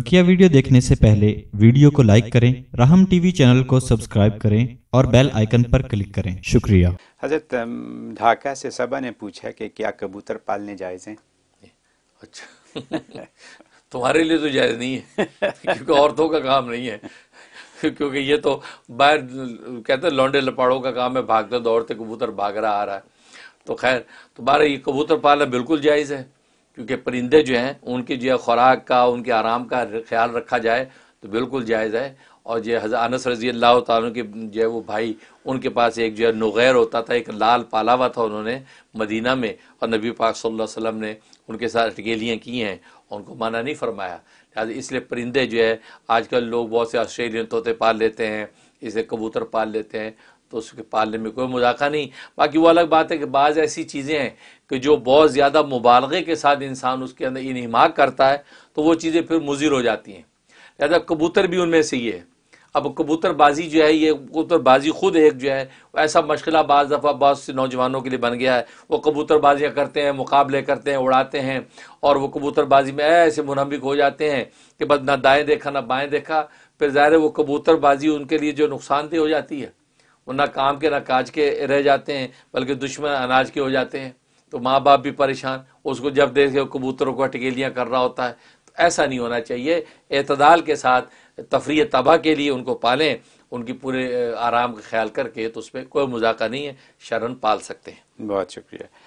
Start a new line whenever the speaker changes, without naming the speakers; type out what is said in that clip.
बकिया वीडियो देखने से पहले वीडियो को लाइक करें राहम टीवी चैनल को सब्सक्राइब करें और बेल आइकन पर क्लिक करें शुक्रिया
हजरत ढाका से सबा ने पूछा कि क्या कबूतर पालने जायज़ हैं
अच्छा
तुम्हारे लिए तो जायज़ नहीं
है क्योंकि औरतों का काम नहीं है क्योंकि ये तो बाहर कहते हैं लौंडे लपाड़ों का काम है भागते दौड़ते तो कबूतर भाग रहा आ रहा है तो खैर तुम्हारा ये कबूतर पालना बिल्कुल जायज़ है क्योंकि परिंदे जो हैं उनकी जो है खुराक का उनके आराम का ख्याल रखा जाए तो बिल्कुल जायज़ है और जो अनस रजी अल्लाह के जो है वो भाई उनके पास एक जो है नगैर होता था एक लाल पाला हुआ था उन्होंने मदीना में और नबी पाक सल्लल्लाहु अलैहि वसल्लम ने उनके साथ अटगेलियाँ की हैं उनको माना नहीं फरमाया इसलिए परिंदे जो है आजकल लोग बहुत से ऑस्ट्रेलियन तोते पाल लेते हैं जैसे कबूतर पाल लेते हैं तो उसके पालने में कोई मजाक़ा नहीं बाकी वो अलग बात है कि बाज़ ऐसी चीज़ें हैं कि जो बहुत ज़्यादा मुबालगे के साथ इंसान उसके अंदर इनहमाक करता है तो वो चीज़ें फिर मुजिर हो जाती हैं लिहाजा कबूतर भी उनमें से ही है अब कबूतरबाजी जो है ये कबूतरबाजी खुद एक जो है ऐसा मशगला बाज़ दफ़ा बहुत से नौजवानों के लिए बन गया है वो कबूतरबाजियाँ करते हैं मुकाबले करते हैं उड़ाते हैं और वो कबूतरबाजी में ऐसे मुनमिक हो जाते हैं कि बस ना दाएँ देखा ना बाएँ देखा फिर ज़ाहिर वो कबूतरबाजी उनके लिए जो नुकसानदेह हो जाती है वो ना काम के ना काज के रह जाते हैं बल्कि दुश्मन अनाज के हो जाते हैं तो माँ बाप भी परेशान उसको जब देखे कबूतरों को अटकेलियाँ कर रहा होता है ऐसा नहीं होना चाहिए अतदाल के साथ तफरी तबाह के लिए उनको पालें उनकी पूरे आराम का ख्याल करके तो उस पर कोई मजाक नहीं है शरण पाल सकते
हैं बहुत शुक्रिया